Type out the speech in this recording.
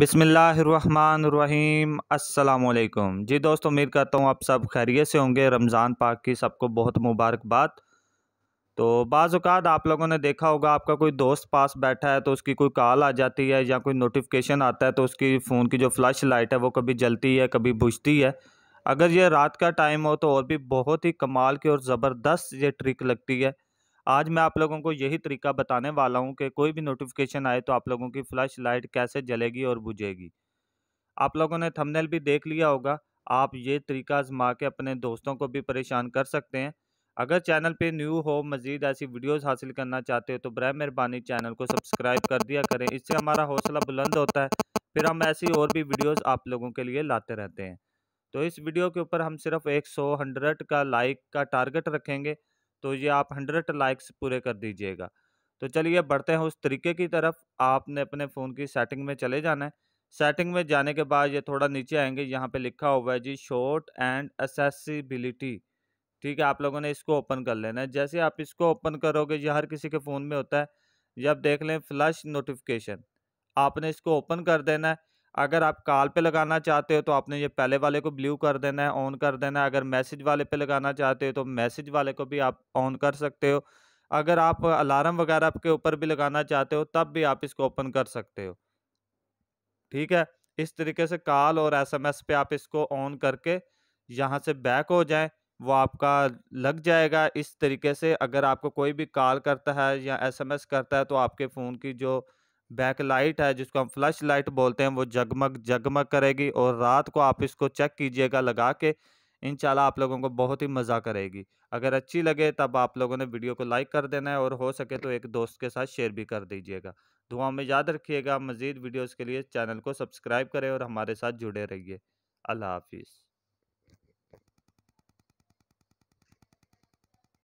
बिसमीम् अल्लाम जी दोस्तों उम्मीद करता हूँ आप सब खैरियत से होंगे रमज़ान पाक की सबको बहुत मुबारकबाद तो बाज़ात आप लोगों ने देखा होगा आपका कोई दोस्त पास बैठा है तो उसकी कोई कॉल आ जाती है या कोई नोटिफिकेशन आता है तो उसकी फ़ोन की जो फ्लैश लाइट है वो कभी जलती है कभी बुझती है अगर ये रात का टाइम हो तो और भी बहुत ही कमाल की और ज़बरदस्त ये ट्रिक लगती है आज मैं आप लोगों को यही तरीका बताने वाला हूँ कि कोई भी नोटिफिकेशन आए तो आप लोगों की फ्लैश लाइट कैसे जलेगी और बुझेगी आप लोगों ने थंबनेल भी देख लिया होगा आप ये तरीका आजमा के अपने दोस्तों को भी परेशान कर सकते हैं अगर चैनल पे न्यू हो मज़ीद ऐसी वीडियोस हासिल करना चाहते हो तो बर मेहरबानी चैनल को सब्सक्राइब कर दिया करें इससे हमारा हौसला बुलंद होता है फिर हम ऐसी और भी वीडियोस आप लोगों के लिए लाते रहते हैं तो इस वीडियो के ऊपर हम सिर्फ एक सौ का लाइक का टारगेट रखेंगे तो ये आप हंड्रेड लाइक्स पूरे कर दीजिएगा तो चलिए बढ़ते हैं उस तरीके की तरफ आपने अपने फ़ोन की सेटिंग में चले जाना है सेटिंग में जाने के बाद ये थोड़ा नीचे आएंगे यहाँ पे लिखा हुआ है जी शॉर्ट एंड असेसिबिलिटी ठीक है आप लोगों ने इसको ओपन कर लेना है जैसे आप इसको ओपन करोगे ये हर किसी के फ़ोन में होता है जब देख लें फ्लश नोटिफिकेशन आपने इसको ओपन कर देना है अगर आप कॉल पे लगाना चाहते हो तो आपने ये पहले वाले को ब्लू कर देना है ऑन कर देना है अगर मैसेज वाले पे लगाना चाहते हो तो मैसेज वाले को भी आप ऑन कर सकते हो अगर आप अलार्म वगैरह आपके ऊपर भी लगाना चाहते हो तब भी आप इसको ओपन कर सकते हो ठीक है इस तरीके से कॉल और एसएमएस पे आप इसको ऑन करके यहाँ से बैक हो जाएं वो आपका लग जाएगा इस तरीके से अगर आपको कोई भी कॉल करता है या एसएमएस करता है तो आपके फ़ोन की जो बैक लाइट है जिसको हम फ्लश लाइट बोलते हैं वो जगमग जगमग करेगी और रात को आप इसको चेक कीजिएगा लगा के इन आप लोगों को बहुत ही मज़ा करेगी अगर अच्छी लगे तब आप लोगों ने वीडियो को लाइक कर देना है और हो सके तो एक दोस्त के साथ शेयर भी कर दीजिएगा दुआ में याद रखिएगा मज़ीद वीडियोज़ के लिए चैनल को सब्सक्राइब करें और हमारे साथ जुड़े रहिए अल्लाह हाफिज़